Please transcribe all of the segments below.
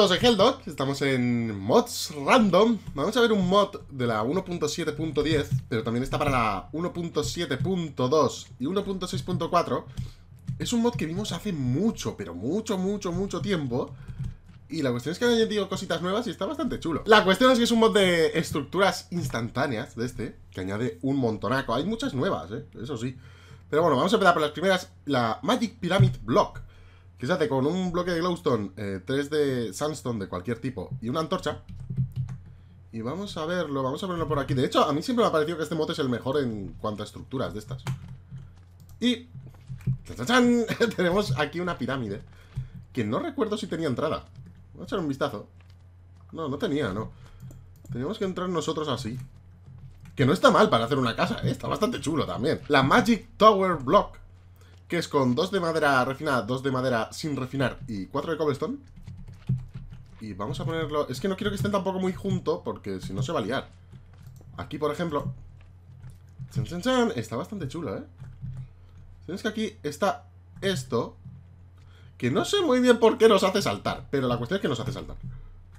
todos Helldog, estamos en mods random. Vamos a ver un mod de la 1.7.10, pero también está para la 1.7.2 y 1.6.4. Es un mod que vimos hace mucho, pero mucho, mucho, mucho tiempo. Y la cuestión es que han añadido cositas nuevas y está bastante chulo. La cuestión es que es un mod de estructuras instantáneas de este, que añade un montonaco. Hay muchas nuevas, ¿eh? eso sí. Pero bueno, vamos a empezar por las primeras. La Magic Pyramid Block se hace? con un bloque de glowstone, eh, tres de sandstone de cualquier tipo y una antorcha. Y vamos a verlo, vamos a ponerlo por aquí. De hecho, a mí siempre me ha parecido que este mote es el mejor en cuanto a estructuras de estas. Y... Tenemos aquí una pirámide. Que no recuerdo si tenía entrada. Voy a echar un vistazo. No, no tenía, no. Teníamos que entrar nosotros así. Que no está mal para hacer una casa, ¿eh? está bastante chulo también. La Magic Tower Block que es con dos de madera refinada, dos de madera sin refinar y cuatro de cobblestone. Y vamos a ponerlo... Es que no quiero que estén tampoco muy juntos porque si no se va a liar. Aquí, por ejemplo... Chan, chan, chan. Está bastante chulo, ¿eh? Tienes que aquí está esto. Que no sé muy bien por qué nos hace saltar. Pero la cuestión es que nos hace saltar.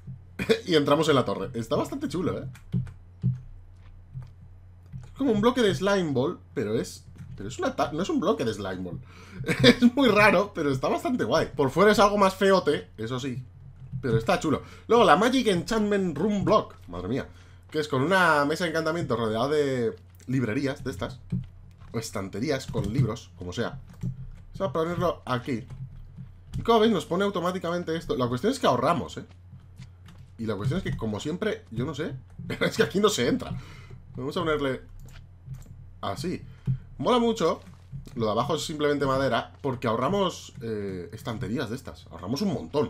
y entramos en la torre. Está bastante chulo, ¿eh? Es como un bloque de slime ball, pero es pero es una no es un bloque de slime ball. es muy raro, pero está bastante guay. Por fuera es algo más feote, eso sí. Pero está chulo. Luego, la Magic Enchantment Room Block. Madre mía. Que es con una mesa de encantamiento rodeada de librerías de estas. O estanterías con libros, como sea. Vamos a ponerlo aquí. Y como veis, nos pone automáticamente esto. La cuestión es que ahorramos, ¿eh? Y la cuestión es que, como siempre, yo no sé. es que aquí no se entra. Vamos a ponerle así. Mola mucho. Lo de abajo es simplemente madera porque ahorramos eh, estanterías de estas. Ahorramos un montón.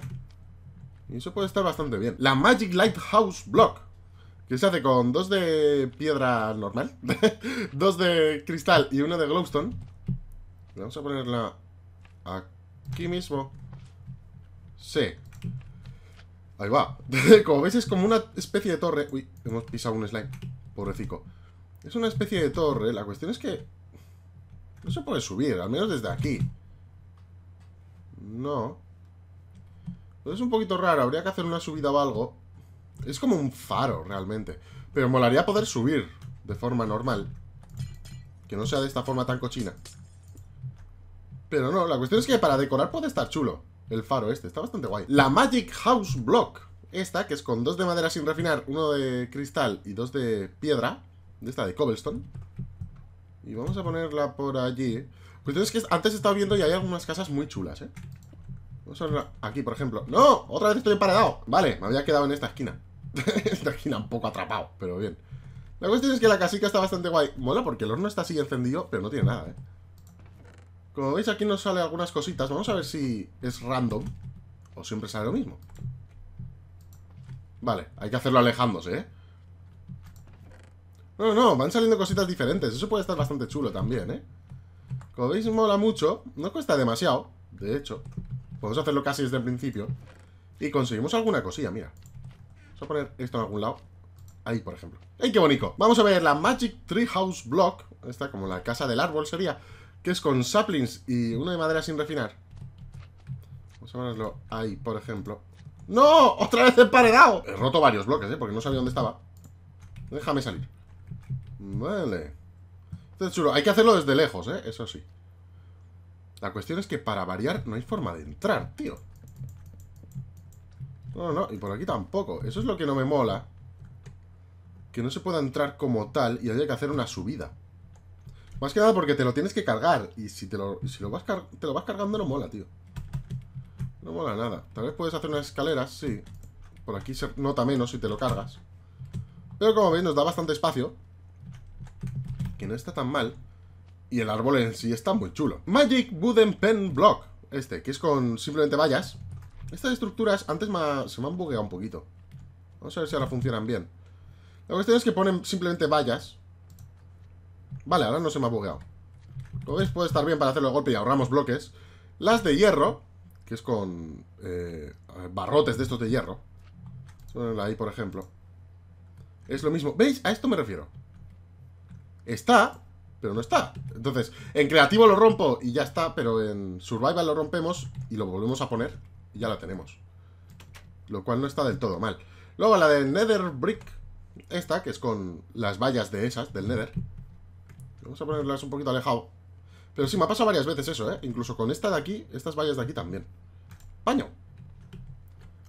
Y eso puede estar bastante bien. La Magic Lighthouse Block. Que se hace con dos de piedra normal, dos de cristal y una de glowstone. Vamos a ponerla aquí mismo. Sí. Ahí va. como veis es como una especie de torre. Uy, hemos pisado un slime. Pobrecico. Es una especie de torre. La cuestión es que no se puede subir, al menos desde aquí. No. es un poquito raro, habría que hacer una subida o algo. Es como un faro, realmente. Pero molaría poder subir de forma normal. Que no sea de esta forma tan cochina. Pero no, la cuestión es que para decorar puede estar chulo. El faro este, está bastante guay. La Magic House Block. Esta, que es con dos de madera sin refinar, uno de cristal y dos de piedra. De esta de cobblestone. Y vamos a ponerla por allí. Pues entonces que antes he estado viendo y hay algunas casas muy chulas, ¿eh? Vamos a verla aquí, por ejemplo. ¡No! ¡Otra vez estoy emparedado! Vale, me había quedado en esta esquina. esta esquina un poco atrapado, pero bien. La cuestión es que la casica está bastante guay. Mola porque el horno está así encendido, pero no tiene nada, ¿eh? Como veis aquí nos sale algunas cositas. Vamos a ver si es random o siempre sale lo mismo. Vale, hay que hacerlo alejándose, ¿eh? No, no, van saliendo cositas diferentes. Eso puede estar bastante chulo también, ¿eh? Como veis, mola mucho. No cuesta demasiado, de hecho. Podemos hacerlo casi desde el principio. Y conseguimos alguna cosilla, mira. Vamos a poner esto en algún lado. Ahí, por ejemplo. ¡Ay, qué bonito! Vamos a ver la Magic Treehouse Block. Esta como la casa del árbol sería. Que es con saplings y una de madera sin refinar. Vamos a ponerlo ahí, por ejemplo. ¡No! ¡Otra vez emparedado! He roto varios bloques, ¿eh? Porque no sabía dónde estaba. Déjame salir. Vale. chulo. Hay que hacerlo desde lejos, ¿eh? Eso sí. La cuestión es que para variar no hay forma de entrar, tío. No, no, y por aquí tampoco. Eso es lo que no me mola. Que no se pueda entrar como tal y haya que hacer una subida. Más que nada porque te lo tienes que cargar. Y si te lo, vas, te lo vas cargando no mola, tío. No mola nada. Tal vez puedes hacer unas escaleras, sí. Por aquí se nota menos si te lo cargas. Pero como veis nos da bastante espacio que no está tan mal. Y el árbol en sí está muy chulo. Magic Wooden Pen Block. Este, que es con simplemente vallas. Estas estructuras antes se me han bugueado un poquito. Vamos a ver si ahora funcionan bien. La cuestión es que ponen simplemente vallas. Vale, ahora no se me ha bugueado. Como veis, puede estar bien para hacerlo de golpe y ahorramos bloques. Las de hierro, que es con eh, barrotes de estos de hierro. Ahí, por ejemplo. Es lo mismo. ¿Veis? A esto me refiero. Está, pero no está. Entonces, en creativo lo rompo y ya está, pero en survival lo rompemos y lo volvemos a poner y ya la tenemos. Lo cual no está del todo mal. Luego la de Nether Brick, esta, que es con las vallas de esas, del Nether. Vamos a ponerlas un poquito alejado. Pero sí, me ha pasado varias veces eso, ¿eh? Incluso con esta de aquí, estas vallas de aquí también. Paño.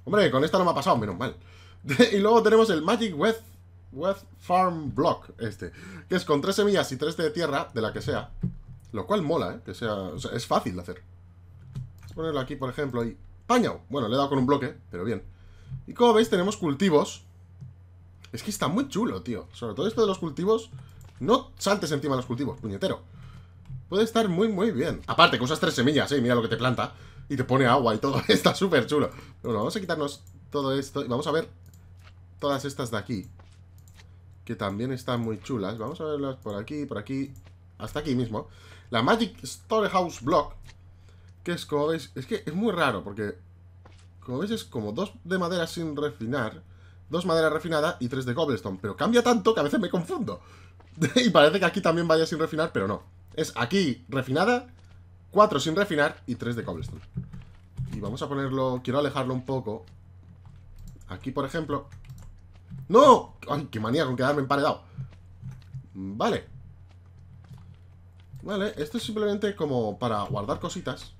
Hombre, con esta no me ha pasado, menos mal. y luego tenemos el Magic Web West Farm Block, este, que es con tres semillas y tres de tierra, de la que sea. Lo cual mola, ¿eh? Que sea, o sea es fácil de hacer. Vamos a ponerlo aquí, por ejemplo, y... ¡Pañao! Bueno, le he dado con un bloque, pero bien. Y como veis, tenemos cultivos. Es que está muy chulo, tío. Sobre todo esto de los cultivos. No saltes encima de los cultivos, puñetero. Puede estar muy, muy bien. Aparte, que usas tres semillas, ¿eh? Mira lo que te planta. Y te pone agua y todo. está súper chulo. Bueno, vamos a quitarnos todo esto. Y vamos a ver todas estas de aquí que también están muy chulas. Vamos a verlas por aquí, por aquí, hasta aquí mismo. La Magic Storehouse Block, que es como veis, es que es muy raro porque, como veis, es como dos de madera sin refinar, dos madera refinada y tres de cobblestone, pero cambia tanto que a veces me confundo. y parece que aquí también vaya sin refinar, pero no. Es aquí refinada, cuatro sin refinar y tres de cobblestone. Y vamos a ponerlo, quiero alejarlo un poco. Aquí, por ejemplo, ¡No! ¡Ay, qué manía con quedarme emparedado! Mm, vale. Vale, esto es simplemente como para guardar cositas.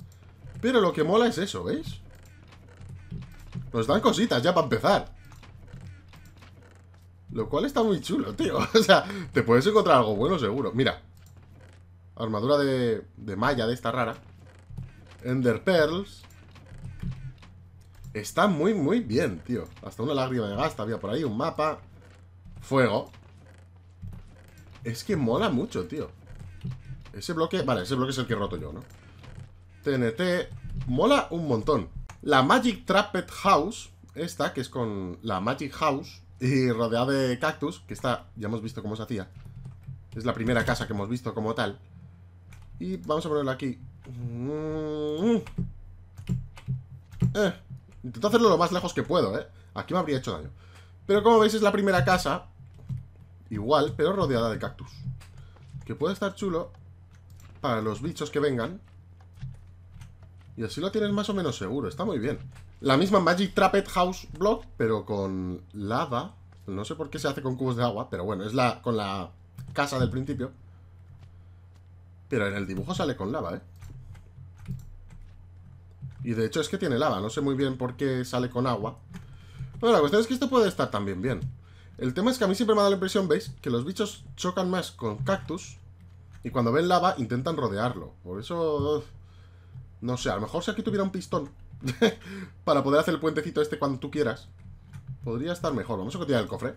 Pero lo que mola es eso, ¿veis? Nos dan cositas ya para empezar. Lo cual está muy chulo, tío. O sea, te puedes encontrar algo bueno seguro. Mira. Armadura de, de malla de esta rara. Ender Pearls. Está muy, muy bien, tío. Hasta una lágrima de gas había por ahí, un mapa. Fuego. Es que mola mucho, tío. Ese bloque... Vale, ese bloque es el que he roto yo, ¿no? TNT... Mola un montón. La Magic Trapped House, esta, que es con la Magic House, y rodeada de cactus, que está... Ya hemos visto cómo se hacía. Es la primera casa que hemos visto como tal. Y vamos a ponerla aquí. Mm. Eh. Intento hacerlo lo más lejos que puedo, ¿eh? Aquí me habría hecho daño. Pero como veis es la primera casa. Igual, pero rodeada de cactus. Que puede estar chulo para los bichos que vengan. Y así lo tienes más o menos seguro. Está muy bien. La misma Magic Trapped House Block, pero con lava. No sé por qué se hace con cubos de agua, pero bueno, es la con la casa del principio. Pero en el dibujo sale con lava, ¿eh? Y de hecho es que tiene lava, no sé muy bien por qué sale con agua. Pero la cuestión es que esto puede estar también bien. El tema es que a mí siempre me da la impresión, ¿veis? Que los bichos chocan más con cactus y cuando ven lava intentan rodearlo. Por eso... No sé, a lo mejor si aquí tuviera un pistón para poder hacer el puentecito este cuando tú quieras, podría estar mejor. Vamos a continuar el cofre.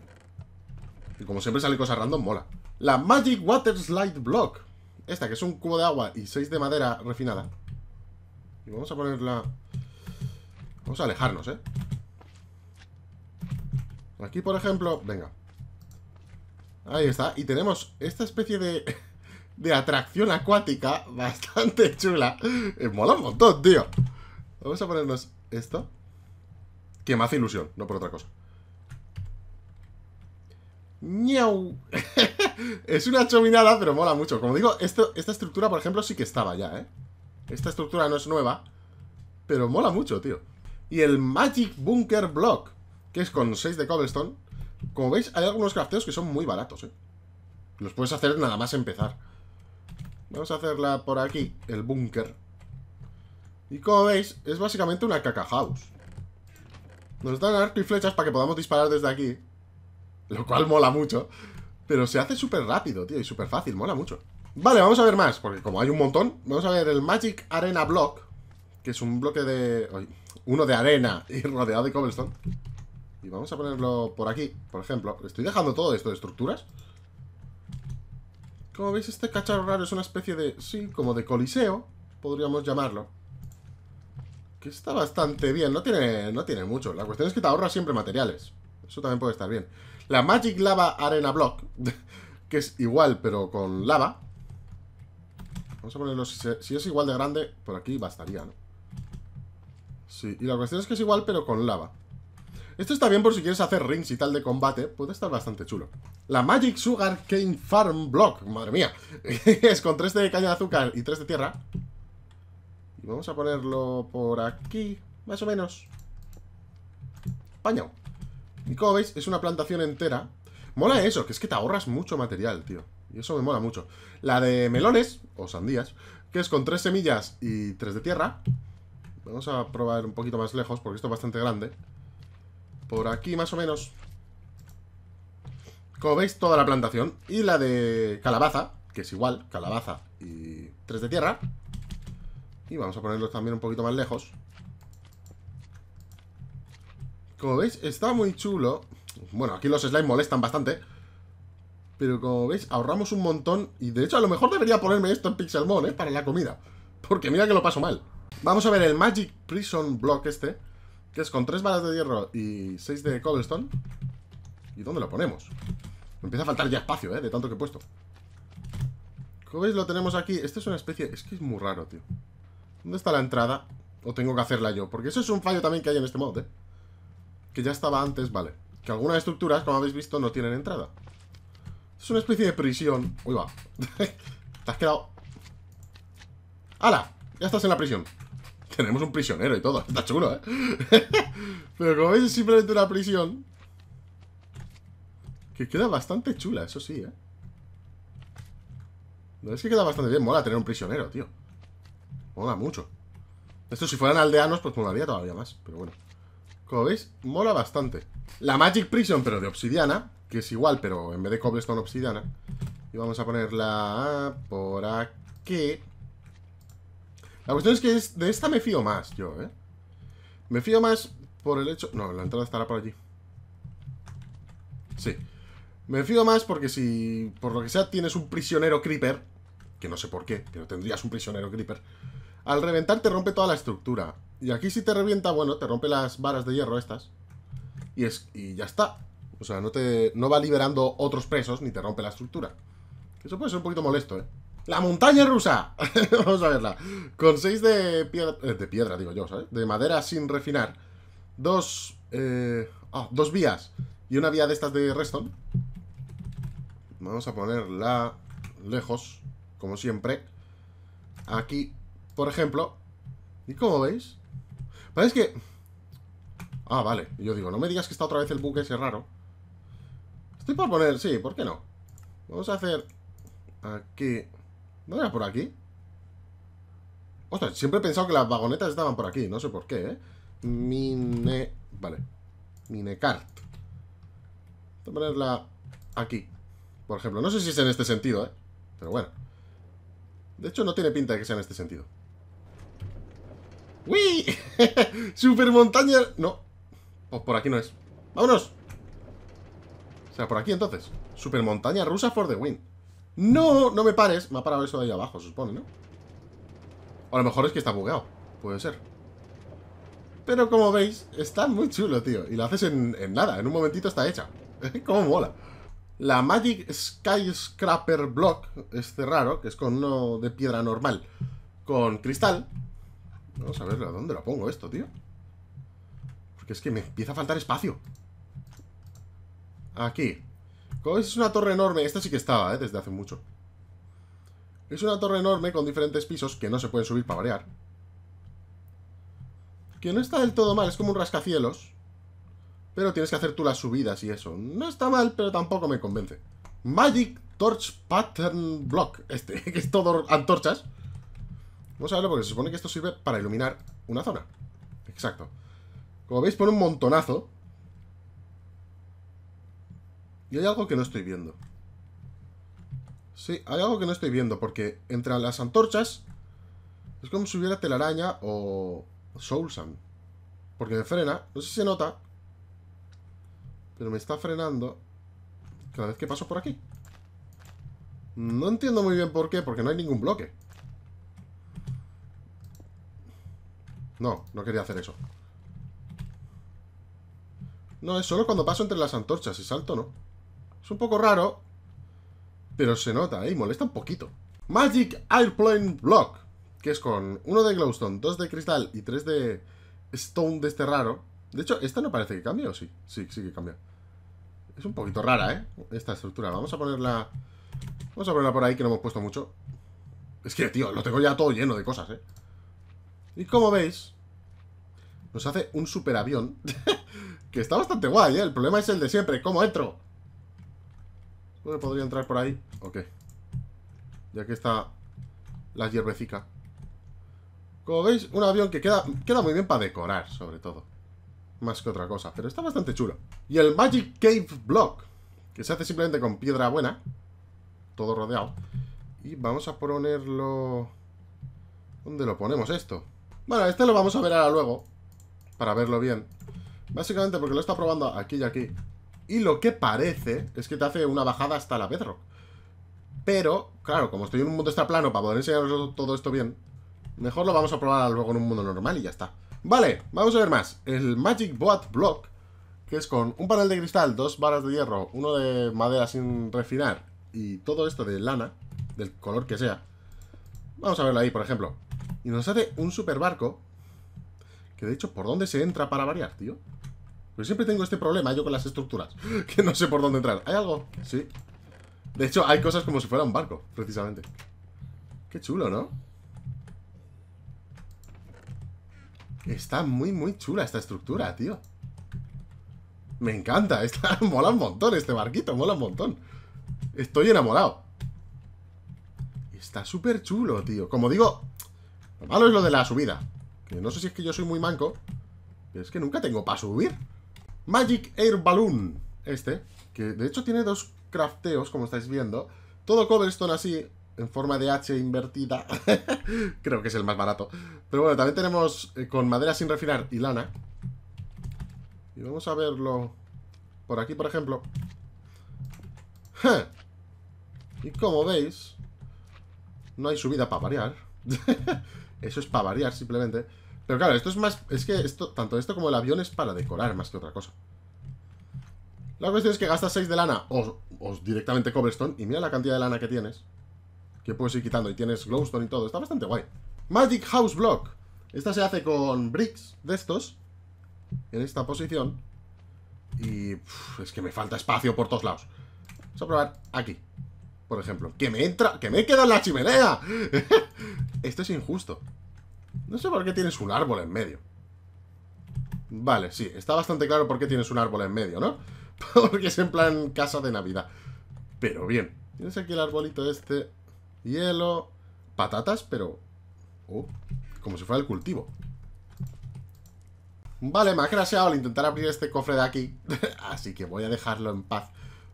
Y como siempre sale cosas random, mola. La Magic Water Slide Block. Esta que es un cubo de agua y seis de madera refinada. Y vamos a ponerla... Vamos a alejarnos, ¿eh? Aquí, por ejemplo... Venga. Ahí está. Y tenemos esta especie de... de atracción acuática bastante chula. Eh, mola un montón, tío. Vamos a ponernos esto. Que me hace ilusión, no por otra cosa. ¡Niau! es una chominada, pero mola mucho. Como digo, esto, esta estructura, por ejemplo, sí que estaba ya, ¿eh? Esta estructura no es nueva, pero mola mucho, tío. Y el Magic Bunker Block, que es con 6 de cobblestone. Como veis, hay algunos crafteos que son muy baratos, ¿eh? Los puedes hacer nada más empezar. Vamos a hacerla por aquí, el búnker. Y como veis, es básicamente una caca house. Nos dan arco y flechas para que podamos disparar desde aquí. Lo cual mola mucho. Pero se hace súper rápido, tío, y súper fácil, mola mucho. Vale, vamos a ver más, porque como hay un montón, vamos a ver el Magic Arena Block, que es un bloque de... Uno de arena y rodeado de cobblestone. Y vamos a ponerlo por aquí, por ejemplo. Estoy dejando todo esto de estructuras. Como veis, este cacharro raro es una especie de... Sí, como de coliseo, podríamos llamarlo. Que está bastante bien, no tiene, no tiene mucho. La cuestión es que te ahorra siempre materiales. Eso también puede estar bien. La Magic Lava Arena Block, que es igual, pero con lava. Vamos a ponerlo, si, es igual de grande, por aquí bastaría, ¿no? Sí, y la cuestión es que es igual, pero con lava. Esto está bien por si quieres hacer rings y tal de combate. Puede estar bastante chulo. La Magic Sugar Cane Farm Block. Madre mía. es con 3 de caña de azúcar y 3 de tierra. Y vamos a ponerlo por aquí. Más o menos. Paño. Y como veis, es una plantación entera. Mola eso, que es que te ahorras mucho material, tío. Y eso me mola mucho. La de melones, o sandías, que es con tres semillas y tres de tierra. Vamos a probar un poquito más lejos, porque esto es bastante grande. Por aquí, más o menos. Como veis, toda la plantación. Y la de calabaza, que es igual, calabaza y tres de tierra. Y vamos a ponerlos también un poquito más lejos. Como veis, está muy chulo. Bueno, aquí los slime molestan bastante. Pero como veis, ahorramos un montón. Y de hecho, a lo mejor debería ponerme esto en Pixelmon, ¿eh? Para la comida. Porque mira que lo paso mal. Vamos a ver el Magic Prison Block este. Que es con tres balas de hierro y seis de cobblestone. ¿Y dónde lo ponemos? Me empieza a faltar ya espacio, ¿eh? De tanto que he puesto. Como veis, lo tenemos aquí. Esto es una especie... Es que es muy raro, tío. ¿Dónde está la entrada? O tengo que hacerla yo. Porque eso es un fallo también que hay en este mod, ¿eh? Que ya estaba antes, vale. Que algunas estructuras, como habéis visto, no tienen entrada. Es una especie de prisión. Uy, va. Te has quedado... ¡Hala! Ya estás en la prisión. Tenemos un prisionero y todo. Está chulo, ¿eh? Pero como veis, es simplemente una prisión. Que queda bastante chula, eso sí, ¿eh? No es que queda bastante bien. Mola tener un prisionero, tío. Mola mucho. Esto si fueran aldeanos, pues molaría todavía más. Pero bueno. Como veis, mola bastante. La Magic Prison, pero de obsidiana que es igual, pero en vez de cobblestone, obsidiana. Y vamos a ponerla por aquí. La cuestión es que de esta me fío más yo, ¿eh? Me fío más por el hecho... No, la entrada estará por allí. Sí. Me fío más porque si, por lo que sea, tienes un prisionero creeper, que no sé por qué, pero tendrías un prisionero creeper, al reventar te rompe toda la estructura. Y aquí si te revienta, bueno, te rompe las varas de hierro estas. Y, es, y ya está. O sea, no te no va liberando otros presos ni te rompe la estructura. Eso puede ser un poquito molesto, ¿eh? ¡La montaña rusa! Vamos a verla. Con 6 de piedra... Eh, de piedra, digo yo, ¿sabes? De madera sin refinar. Dos... Eh, ah, dos vías. Y una vía de estas de Reston. Vamos a ponerla lejos, como siempre. Aquí, por ejemplo. ¿Y cómo veis? Parece que... Ah, vale. yo digo, no me digas que está otra vez el buque ese raro. Estoy por poner, sí, ¿por qué no? Vamos a hacer aquí... ¿No era por aquí? Ostras, siempre he pensado que las vagonetas estaban por aquí, no sé por qué, ¿eh? Mine... Vale. Minecart. Voy a ponerla aquí, por ejemplo. No sé si es en este sentido, ¿eh? Pero bueno. De hecho, no tiene pinta de que sea en este sentido. ¡Uy! ¡Super montaña! No. Pues por aquí no es. ¡Vámonos! O sea, por aquí entonces. Super montaña rusa for the win. ¡No! No me pares. Me ha parado eso de ahí abajo, se supone, ¿no? O a lo mejor es que está bugueado. Puede ser. Pero como veis, está muy chulo, tío. Y lo haces en, nada. En un momentito está hecha. ¡Cómo mola! La Magic Skyscraper Block, este raro, que es con uno de piedra normal, con cristal. Vamos a ver a dónde lo pongo esto, tío. Porque es que me empieza a faltar espacio. Aquí. como Es una torre enorme. Esta sí que estaba, ¿eh? Desde hace mucho. Es una torre enorme con diferentes pisos que no se pueden subir para variar. Que no está del todo mal, es como un rascacielos. Pero tienes que hacer tú las subidas y eso. No está mal, pero tampoco me convence. Magic Torch Pattern Block. Este, que es todo antorchas. Vamos a verlo porque se supone que esto sirve para iluminar una zona. Exacto. Como veis, pone un montonazo. Y hay algo que no estoy viendo. Sí, hay algo que no estoy viendo, porque entre las antorchas es como si hubiera telaraña o sand Porque me frena, no sé si se nota, pero me está frenando cada vez que paso por aquí. No entiendo muy bien por qué, porque no hay ningún bloque. No, no quería hacer eso. No, es solo cuando paso entre las antorchas y salto, ¿no? Es un poco raro, pero se nota, ¿eh? Y molesta un poquito. Magic Airplane Block, que es con uno de glowstone, dos de cristal y tres de stone de este raro. De hecho, esta no parece que cambie, ¿o sí? Sí, sí que cambia. Es un poquito rara, ¿eh? Esta estructura. Vamos a ponerla... Vamos a ponerla por ahí, que no hemos puesto mucho. Es que, tío, lo tengo ya todo lleno de cosas, ¿eh? Y como veis, nos hace un superavión. que está bastante guay, ¿eh? El problema es el de siempre. ¿Cómo entro? podría entrar por ahí? Ok. Ya que está la hierbecica. Como veis, un avión que queda, queda muy bien para decorar, sobre todo. Más que otra cosa, pero está bastante chulo. Y el Magic Cave Block, que se hace simplemente con piedra buena. Todo rodeado. Y vamos a ponerlo... ¿Dónde lo ponemos esto? Bueno, este lo vamos a ver ahora luego. Para verlo bien. Básicamente porque lo está probando aquí y aquí. Y lo que parece es que te hace una bajada hasta la Bedrock. Pero, claro, como estoy en un mundo extraplano para poder enseñaros todo esto bien, mejor lo vamos a probar luego en un mundo normal y ya está. Vale, vamos a ver más. El Magic Boat Block, que es con un panel de cristal, dos varas de hierro, uno de madera sin refinar y todo esto de lana, del color que sea. Vamos a verlo ahí, por ejemplo. Y nos hace un super barco, que de hecho, ¿por dónde se entra para variar, tío? Pero pues siempre tengo este problema yo con las estructuras, que no sé por dónde entrar. ¿Hay algo? Sí. De hecho, hay cosas como si fuera un barco, precisamente. Qué chulo, ¿no? Está muy, muy chula esta estructura, tío. Me encanta. mola un montón este barquito, mola un montón. Estoy enamorado. Está súper chulo, tío. Como digo, lo malo es lo de la subida. Que no sé si es que yo soy muy manco, pero es que nunca tengo para subir. Magic Air Balloon, este, que de hecho tiene dos crafteos, como estáis viendo. Todo cobblestone así, en forma de H invertida. Creo que es el más barato. Pero bueno, también tenemos eh, con madera sin refinar y lana. Y vamos a verlo por aquí, por ejemplo. Y como veis, no hay subida para variar. Eso es para variar, simplemente. Pero claro, esto es más... Es que esto tanto esto como el avión es para decorar más que otra cosa. La cuestión es que gastas 6 de lana o, directamente cobblestone y mira la cantidad de lana que tienes. Que puedes ir quitando y tienes glowstone y todo. Está bastante guay. Magic House Block. Esta se hace con bricks de estos. En esta posición. Y es que me falta espacio por todos lados. Vamos a probar aquí. Por ejemplo. ¡Que me entra! ¡Que me he quedado en la chimenea! Esto es injusto. No sé por qué tienes un árbol en medio. Vale, sí, está bastante claro por qué tienes un árbol en medio, ¿no? Porque es en plan casa de Navidad. Pero bien, tienes aquí el arbolito este, hielo, patatas, pero... Oh, como si fuera el cultivo. Vale, me ha graciado al intentar abrir este cofre de aquí, así que voy a dejarlo en paz.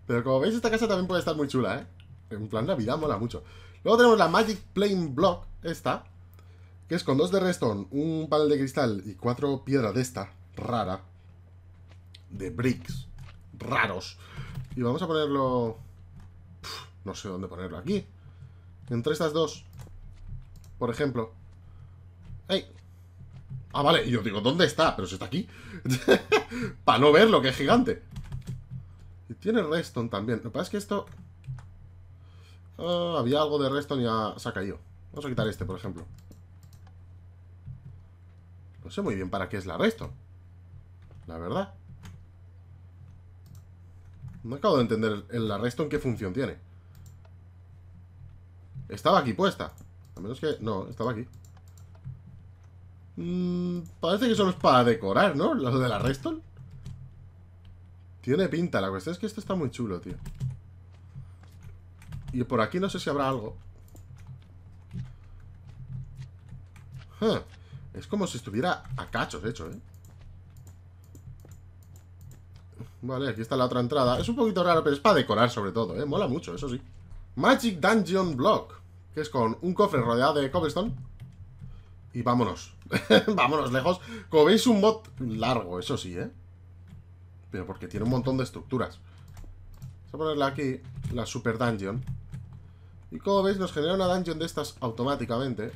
Pero como veis, esta casa también puede estar muy chula, ¿eh? En plan Navidad mola mucho. Luego tenemos la Magic Plane Block, esta, que es con dos de redstone, un panel de cristal y cuatro piedras de esta, rara, de bricks, raros. Y vamos a ponerlo... no sé dónde ponerlo, aquí. Entre estas dos, por ejemplo. ¡Ey! Ah, vale, y yo digo, ¿dónde está? Pero si está aquí. Para no verlo, que es gigante. Y tiene redstone también. Lo que pasa es que esto... Ah, había algo de redstone y ya se ha caído. Vamos a quitar este, por ejemplo. No sé muy bien para qué es la resto. La verdad. No acabo de entender el arresto en qué función tiene. Estaba aquí puesta. A menos que... No, estaba aquí. Mm, parece que solo es para decorar, ¿no? Lo la arresto. Tiene pinta. La cuestión es que esto está muy chulo, tío. Y por aquí no sé si habrá algo. Es como si estuviera a cachos, de hecho, ¿eh? Vale, aquí está la otra entrada. Es un poquito raro, pero es para decorar sobre todo, ¿eh? Mola mucho, eso sí. Magic Dungeon Block, que es con un cofre rodeado de cobblestone. Y vámonos. vámonos lejos. Como veis, un mod largo, eso sí, ¿eh? Pero porque tiene un montón de estructuras. Vamos a ponerla aquí, la Super Dungeon. Y como veis, nos genera una dungeon de estas automáticamente.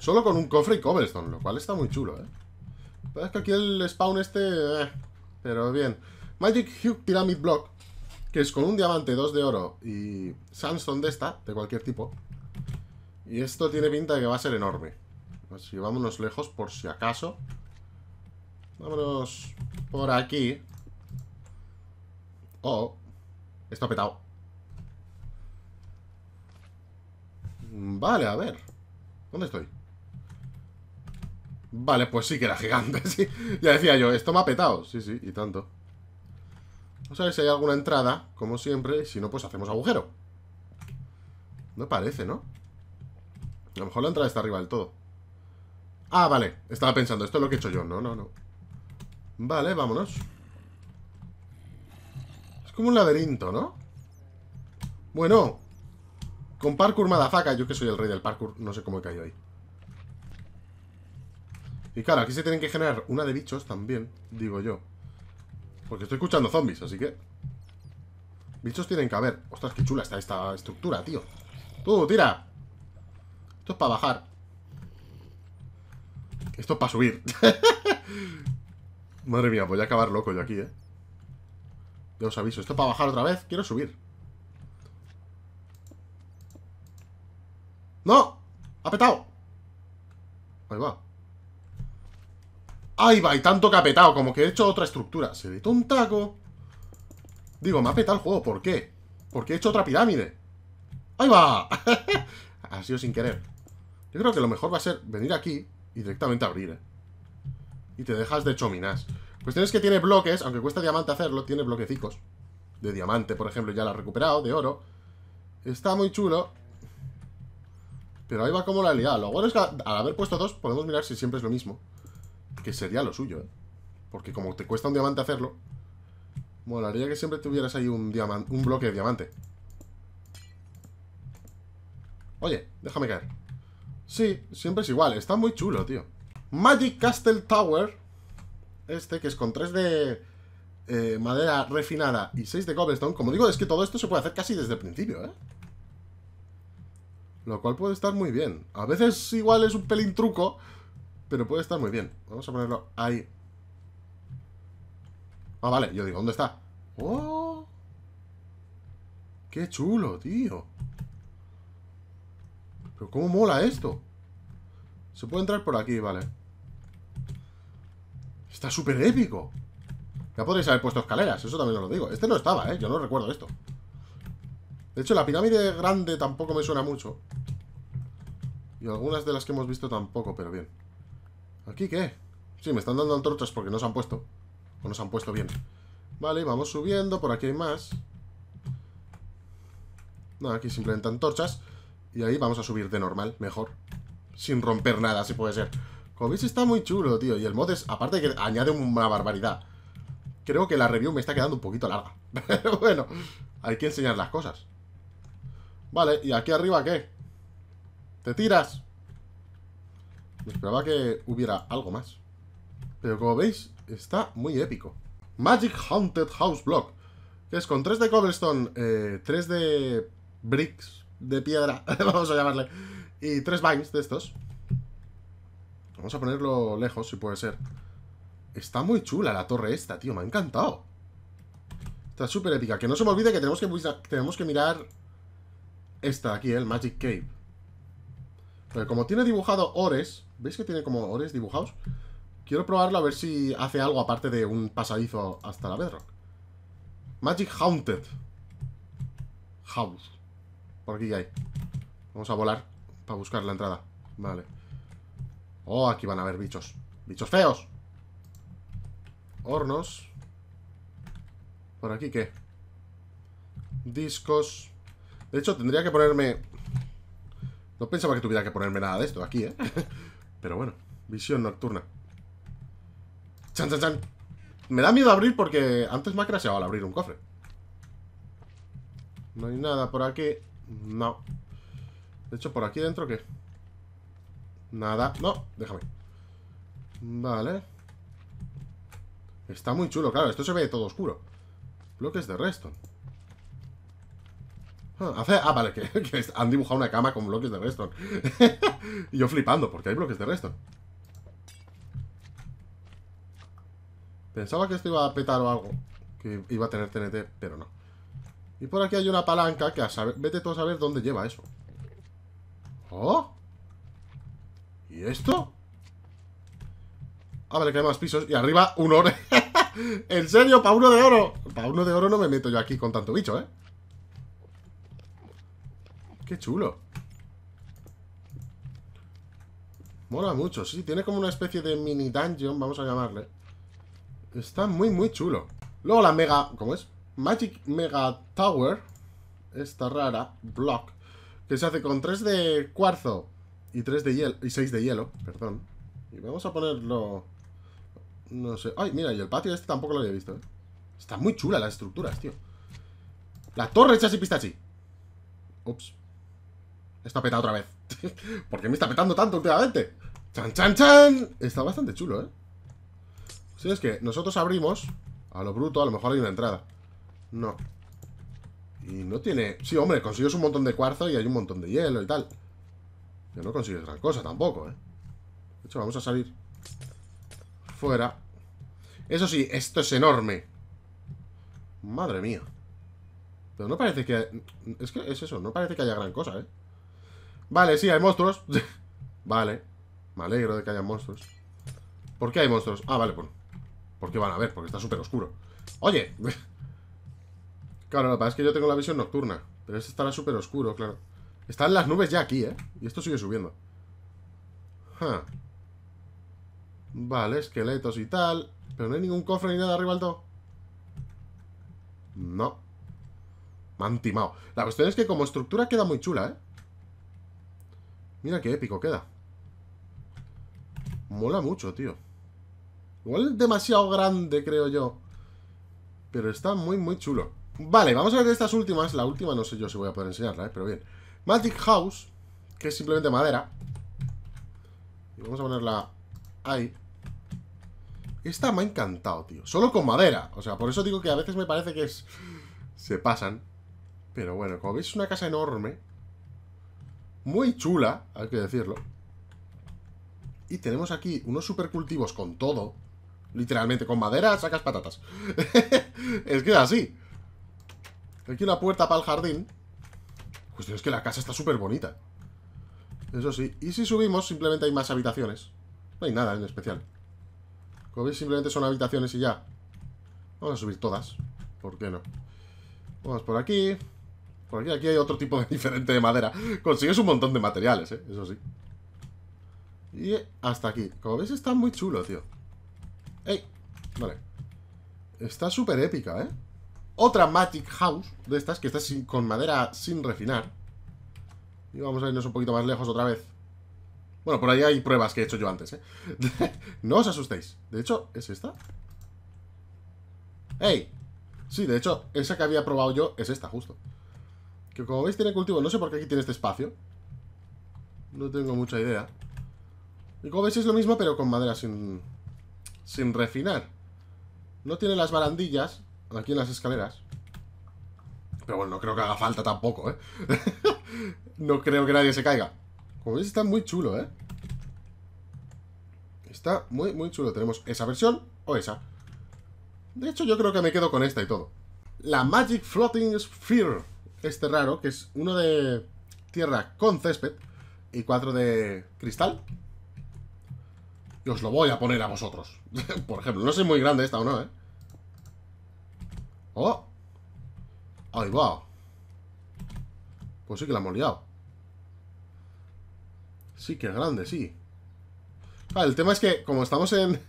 Solo con un cofre y cobblestone, lo cual está muy chulo, ¿eh? Pero que aquí el spawn este... Eh, pero bien. Magic Hugh Pyramid Block, que es con un diamante, dos de oro y sandstone de esta, de cualquier tipo. Y esto tiene pinta de que va a ser enorme. Así que vámonos lejos por si acaso. Vámonos por aquí. Oh, está petado. Vale, a ver. ¿Dónde estoy? Vale, pues sí que era gigante, sí. Ya decía yo, esto me ha petado. Sí, sí, y tanto. Vamos a ver si hay alguna entrada, como siempre. Si no, pues hacemos agujero. No parece, ¿no? A lo mejor la entrada está arriba del todo. Ah, vale. Estaba pensando, esto es lo que he hecho yo. No, no, no. Vale, vámonos. Es como un laberinto, ¿no? Bueno. Con parkour madafaca. Yo que soy el rey del parkour, no sé cómo he caído ahí. Y claro, aquí se tienen que generar una de bichos también, digo yo. Porque estoy escuchando zombies, así que... Bichos tienen que haber. Ostras, qué chula está esta estructura, tío. ¡Tú, tira! Esto es para bajar. Esto es para subir. Madre mía, voy a acabar loco yo aquí, ¿eh? Ya os aviso. Esto es para bajar otra vez. Quiero subir. ¡No! ¡Ha petado! Ahí va. Ahí va, y tanto que ha petado, como que he hecho otra estructura. Se le un taco. Digo, me ha petado el juego, ¿por qué? Porque he hecho otra pirámide. ¡Ahí va! ha sido sin querer. Yo creo que lo mejor va a ser venir aquí y directamente abrir, ¿eh? Y te dejas de chominas. Cuestión es que tiene bloques, aunque cuesta diamante hacerlo, tiene bloquecicos. De diamante, por ejemplo, ya la he recuperado, de oro. Está muy chulo. Pero ahí va como la liada. Lo bueno es que al haber puesto dos, podemos mirar si siempre es lo mismo. Que sería lo suyo, ¿eh? Porque como te cuesta un diamante hacerlo, molaría que siempre tuvieras ahí un, diamante, un bloque de diamante. Oye, déjame caer. Sí, siempre es igual. Está muy chulo, tío. Magic Castle Tower. Este, que es con 3 de eh, madera refinada y 6 de cobblestone. Como digo, es que todo esto se puede hacer casi desde el principio, ¿eh? Lo cual puede estar muy bien. A veces igual es un pelín truco, pero puede estar muy bien. Vamos a ponerlo ahí. Ah, vale, yo digo, ¿dónde está? ¡Oh! ¡Qué chulo, tío! Pero cómo mola esto. Se puede entrar por aquí, vale. Está súper épico. Ya podréis haber puesto escaleras, eso también os lo digo. Este no estaba, ¿eh? Yo no recuerdo esto. De hecho, la pirámide grande tampoco me suena mucho. Y algunas de las que hemos visto tampoco, pero bien. ¿Aquí qué? Sí, me están dando antorchas porque no se han puesto. O no se han puesto bien. Vale, vamos subiendo. Por aquí hay más. No, aquí simplemente antorchas. Y ahí vamos a subir de normal, mejor. Sin romper nada, si puede ser. veis está muy chulo, tío. Y el mod es, aparte que añade una barbaridad. Creo que la review me está quedando un poquito larga. Pero bueno, hay que enseñar las cosas. Vale, ¿y aquí arriba qué? ¿Te tiras? esperaba que hubiera algo más. Pero como veis, está muy épico. Magic Haunted House Block. Que es con 3 de cobblestone, 3 eh, de bricks de piedra, vamos a llamarle. Y 3 vines de estos. Vamos a ponerlo lejos, si puede ser. Está muy chula la torre esta, tío. Me ha encantado. Está súper épica. Que no se me olvide que tenemos que, pues, tenemos que mirar esta aquí, el Magic Cave. Pero como tiene dibujado ores, ¿veis que tiene como ores dibujados? Quiero probarlo a ver si hace algo aparte de un pasadizo hasta la bedrock. Magic Haunted House. Por aquí hay. Vamos a volar para buscar la entrada. Vale. Oh, aquí van a haber bichos. Bichos feos. Hornos. ¿Por aquí qué? Discos. De hecho, tendría que ponerme no pensaba que tuviera que ponerme nada de esto aquí, ¿eh? Pero bueno, visión nocturna. ¡Chan, chan, chan! Me da miedo abrir porque antes me ha craseado al abrir un cofre. No hay nada por aquí. No. De hecho, por aquí dentro, ¿qué? Nada. No, déjame. Vale. Está muy chulo, claro. Esto se ve todo oscuro. Bloques de redstone. Ah, ah, vale, que, han dibujado una cama con bloques de redstone. y yo flipando, porque hay bloques de redstone. Pensaba que esto iba a petar o algo. Que iba a tener TNT, pero no. Y por aquí hay una palanca que a saber... Vete tú a saber dónde lleva eso. ¿Oh? ¿Y esto? Ah, vale, que hay más pisos. Y arriba, un oro. ¿En serio? ¿Para uno de oro? Para uno de oro no me meto yo aquí con tanto bicho, ¿eh? Qué chulo. Mola mucho, sí. Tiene como una especie de mini dungeon, vamos a llamarle. Está muy, muy chulo. Luego la mega... ¿Cómo es? Magic Mega Tower. Esta rara. Block. Que se hace con 3 de cuarzo y 3 de hielo... Y 6 de hielo, perdón. Y vamos a ponerlo... No sé... Ay, mira, y el patio este tampoco lo había visto, ¿eh? Está muy chula la estructura, tío. La torre hecha así, pista Ups. Está petado otra vez. ¿Por qué me está petando tanto últimamente? ¡Chan, chan, chan! Está bastante chulo, ¿eh? Si es que nosotros abrimos a lo bruto, a lo mejor hay una entrada. No. Y no tiene... Sí, hombre, consigues un montón de cuarzo y hay un montón de hielo y tal. Que no consigues gran cosa tampoco, ¿eh? De hecho, vamos a salir fuera. Eso sí, esto es enorme. Madre mía. Pero no parece que... Es que es eso, no parece que haya gran cosa, ¿eh? Vale, sí, hay monstruos. vale. Me alegro de que haya monstruos. ¿Por qué hay monstruos? Ah, vale, pues. ¿Por qué van a ver? Porque está súper oscuro. ¡Oye! claro, lo que es que yo tengo la visión nocturna. Pero esto estará súper oscuro, claro. Están las nubes ya aquí, ¿eh? Y esto sigue subiendo. Vale, esqueletos y tal. Pero no hay ningún cofre ni nada arriba al todo. No. Me han timado. La cuestión es que como estructura queda muy chula, ¿eh? Mira qué épico queda. Mola mucho, tío. Igual demasiado grande, creo yo. Pero está muy, muy chulo. Vale, vamos a ver estas últimas. La última no sé yo si voy a poder enseñarla, ¿eh? pero bien. Magic House, que es simplemente madera. Y vamos a ponerla ahí. Esta me ha encantado, tío. Solo con madera. O sea, por eso digo que a veces me parece que Se pasan. Pero bueno, como veis es una casa enorme muy chula, hay que decirlo. Y tenemos aquí unos supercultivos con todo. Literalmente, con madera sacas patatas. es que así. Aquí una puerta para el jardín. Cuestión es que la casa está súper bonita. Eso sí. Y si subimos, simplemente hay más habitaciones. No hay nada en especial. Como veis, simplemente son habitaciones y ya. Vamos a subir todas. ¿Por qué no? Vamos por aquí porque aquí, hay otro tipo de diferente de madera. Consigues un montón de materiales, ¿eh? Eso sí. Y hasta aquí. Como veis está muy chulo, tío. ¡Ey! Vale. Está súper épica, ¿eh? Otra Magic House de estas que está con madera sin refinar. Y vamos a irnos un poquito más lejos otra vez. Bueno, por ahí hay pruebas que he hecho yo antes, ¿eh? no os asustéis. De hecho, ¿es esta? ¡Ey! Sí, de hecho, esa que había probado yo es esta, justo como veis tiene cultivo, no sé por qué aquí tiene este espacio. No tengo mucha idea. Y como veis es lo mismo, pero con madera sin, sin refinar. No tiene las barandillas aquí en las escaleras. Pero bueno, no creo que haga falta tampoco, ¿eh? no creo que nadie se caiga. Como veis está muy chulo, ¿eh? Está muy, muy chulo. Tenemos esa versión o esa. De hecho, yo creo que me quedo con esta y todo. La Magic Floating Sphere este raro, que es uno de tierra con césped y cuatro de cristal. Y os lo voy a poner a vosotros. Por ejemplo, no sé muy grande esta o no, ¿eh? ¡Oh! ¡Ay, va! Pues sí que la hemos liado. Sí que es grande, sí. Ah, el tema es que, como estamos en...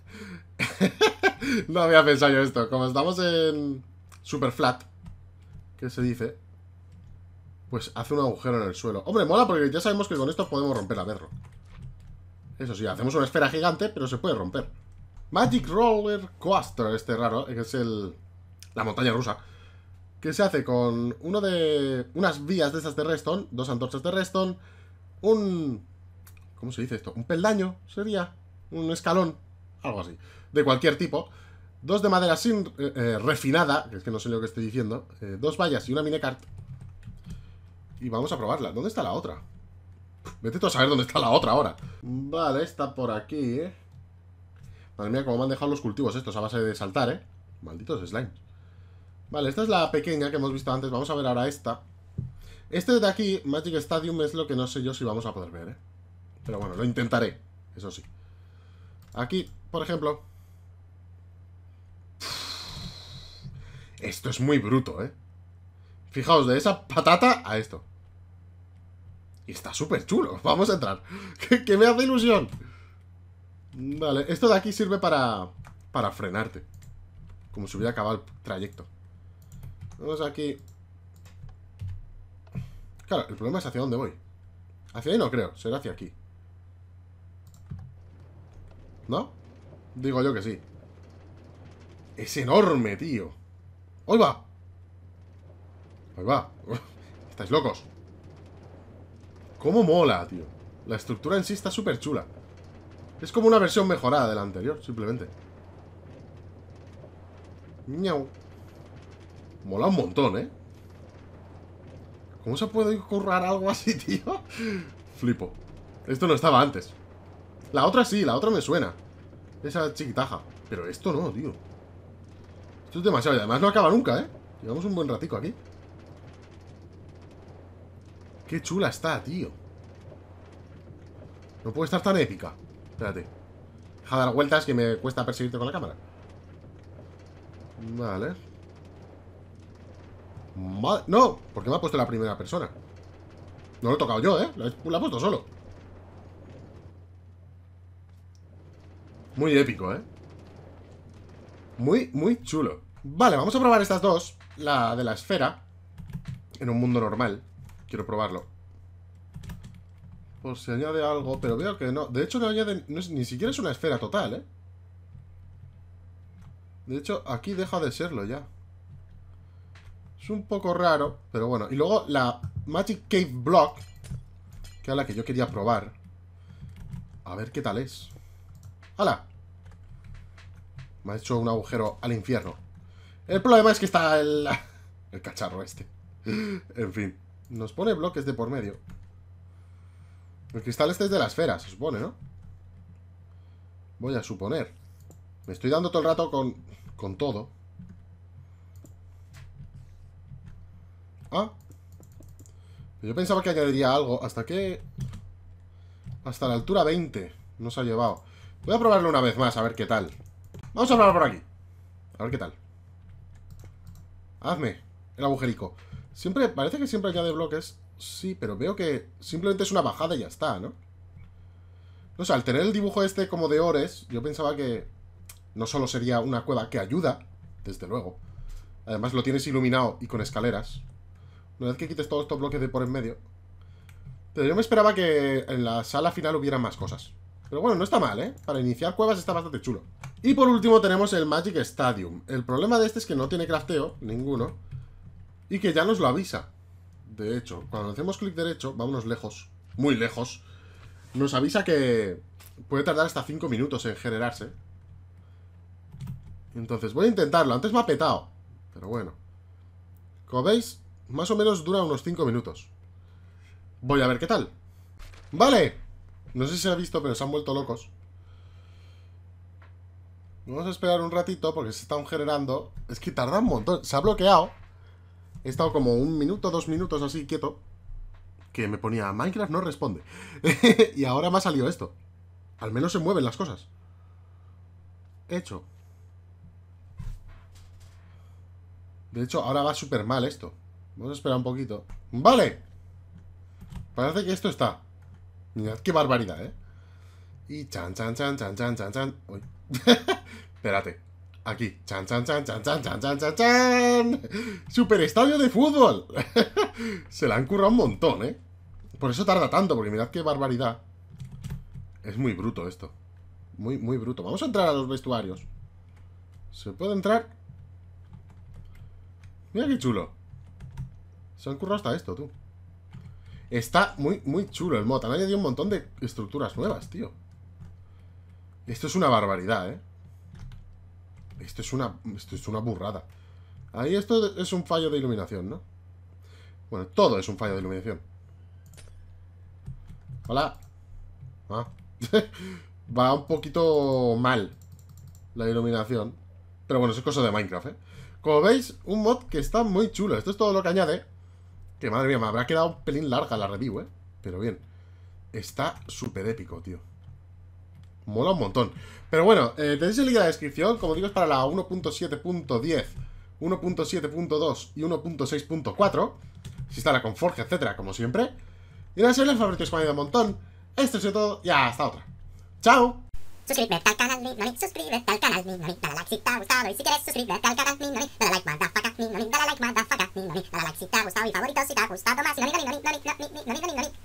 no había pensado yo esto. Como estamos en... Super flat, qué se dice, pues hace un agujero en el suelo. Hombre, mola porque ya sabemos que con esto podemos romper a berro. Eso sí, hacemos una esfera gigante, pero se puede romper. Magic Roller Coaster, este raro, eh, que es el... La montaña rusa. Que se hace con uno de... Unas vías de esas de Reston, dos antorchas de Reston, un... ¿Cómo se dice esto? Un peldaño, sería. Un escalón, algo así. De cualquier tipo. Dos de madera sin eh, eh, refinada, que es que no sé lo que estoy diciendo. dos vallas y una minecart y vamos a probarla. ¿Dónde está la otra? Vete tú a saber dónde está la otra ahora. Vale, está por aquí, ¿eh? Madre mía, cómo me han dejado los cultivos estos a base de saltar, ¿eh? Malditos slimes. Vale, esta es la pequeña que hemos visto antes. Vamos a ver ahora esta. Este de aquí, Magic Stadium, es lo que no sé yo si vamos a poder ver, ¿eh? Pero bueno, lo intentaré. Eso sí. Aquí, por ejemplo. Esto es muy bruto, ¿eh? Fijaos, de esa patata a esto. Y está súper chulo. Vamos a entrar. Que, me hace ilusión. Vale, esto de aquí sirve para... Para frenarte. Como si hubiera acabado el trayecto. Vamos aquí. Claro, el problema es hacia dónde voy. Hacia ahí no creo, será hacia aquí. ¿No? Digo yo que sí. Es enorme, tío. ¡Hoy va! ¡Hoy va! Estáis locos. ¿Cómo mola, tío? La estructura en sí está súper chula. Es como una versión mejorada de la anterior, simplemente. Mola un montón, ¿eh? ¿Cómo se puede currar algo así, tío? Flipo. Esto no estaba antes. La otra sí, la otra me suena. Esa chiquitaja. Pero esto no, tío. Esto es demasiado. Y además no acaba nunca, ¿eh? Llevamos un buen ratico aquí. Qué chula está, tío. No puede estar tan épica. Espérate. Deja dar vueltas que me cuesta perseguirte con la cámara. Vale. ¡No! ¿Por qué me ha puesto la primera persona? No lo he tocado yo, ¿eh? La he puesto solo. Muy épico, ¿eh? Muy, muy chulo. Vale, vamos a probar estas dos. La de la esfera. En un mundo normal. Quiero probarlo. Por se añade algo, pero veo que no. De hecho, no añade. ni siquiera es una esfera total, ¿eh? De hecho, aquí deja de serlo ya. Es un poco raro, pero bueno. Y luego la Magic Cave Block, que es la que yo quería probar. A ver qué tal es. ¡Hala! Me ha hecho un agujero al infierno. El problema es que está el... el cacharro este. en fin. Nos pone bloques de por medio. El cristal este es de la esfera, se supone, ¿no? Voy a suponer. Me estoy dando todo el rato con, con todo. Ah. Yo pensaba que añadiría algo. ¿Hasta qué? Hasta la altura 20. se ha llevado. Voy a probarlo una vez más, a ver qué tal. Vamos a probar por aquí. A ver qué tal. Hazme el agujerico. Siempre, parece que siempre de bloques. Sí, pero veo que simplemente es una bajada y ya está, ¿no? O sea, al tener el dibujo este como de ores, yo pensaba que no solo sería una cueva que ayuda, desde luego. Además lo tienes iluminado y con escaleras. Una vez que quites todos estos bloques de por en medio. Pero yo me esperaba que en la sala final hubieran más cosas. Pero bueno, no está mal, ¿eh? Para iniciar cuevas está bastante chulo. Y por último tenemos el Magic Stadium. El problema de este es que no tiene crafteo, ninguno y que ya nos lo avisa. De hecho, cuando hacemos clic derecho, vámonos lejos, muy lejos, nos avisa que puede tardar hasta 5 minutos en generarse. Entonces voy a intentarlo, antes me ha petado, pero bueno. Como veis, más o menos dura unos 5 minutos. Voy a ver qué tal. ¡Vale! No sé si se ha visto, pero se han vuelto locos. Vamos a esperar un ratito porque se están generando. Es que tarda un montón. Se ha bloqueado he estado como un minuto, dos minutos así quieto, que me ponía Minecraft no responde. y ahora me ha salido esto. Al menos se mueven las cosas. Hecho. De hecho, ahora va súper mal esto. Vamos a esperar un poquito. ¡Vale! Parece que esto está. Mirad qué barbaridad, ¿eh? Y chan, chan, chan, chan, chan, chan, chan. Espérate. Aquí, chan, chan, chan, chan, chan, chan, chan, chan, chan. Super estadio de fútbol. Se la han currado un montón, ¿eh? Por eso tarda tanto, porque mirad qué barbaridad. Es muy bruto esto. Muy, muy bruto. Vamos a entrar a los vestuarios. ¿Se puede entrar? Mira qué chulo. Se han currado hasta esto, tú. Está muy, muy chulo el mod. Han añadido un montón de estructuras nuevas, tío. Esto es una barbaridad, ¿eh? Esto es una, es una burrada. Ahí esto es un fallo de iluminación, ¿no? Bueno, todo es un fallo de iluminación. Hola. Ah. Va un poquito mal la iluminación. Pero bueno, es cosa de Minecraft, ¿eh? Como veis, un mod que está muy chulo. Esto es todo lo que añade. Que madre mía, me habrá quedado un pelín larga la review, ¿eh? Pero bien. Está súper épico, tío mola un montón. Pero bueno, eh, tenéis el link en la descripción, como digo, es para la 1.7.10, 1.7.2 y 1.6.4. Si está la Forge, etcétera, como siempre. Y nada, soy el favorito español un montón. Esto es todo y hasta otra. ¡Chao! Suscríbete al canal mi noni, suscríbete al canal mi dale like si te ha gustado y si quieres suscríbete al canal mi dale like madafaca mi dale like madafaca mi dale like si te ha gustado y favorito si te ha gustado más noni noni noni noni noni noni noni